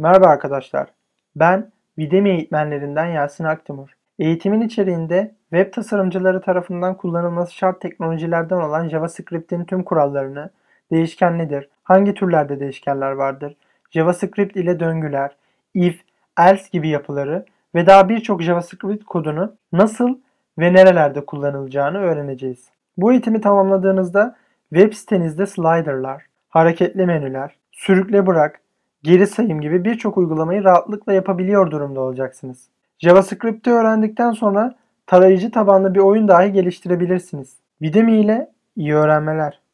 Merhaba arkadaşlar. Ben Udemy eğitmenlerinden Yasin Aktimur. Eğitimin içeriğinde web tasarımcıları tarafından kullanılması şart teknolojilerden olan JavaScript'in tüm kurallarını, değişken nedir, hangi türlerde değişkenler vardır, JavaScript ile döngüler, if, else gibi yapıları ve daha birçok JavaScript kodunu nasıl ve nerelerde kullanılacağını öğreneceğiz. Bu eğitimi tamamladığınızda web sitenizde sliderlar, hareketli menüler, sürükle bırak, geri sayım gibi birçok uygulamayı rahatlıkla yapabiliyor durumda olacaksınız. JavaScript'i öğrendikten sonra tarayıcı tabanlı bir oyun dahi geliştirebilirsiniz. Videmi ile iyi öğrenmeler.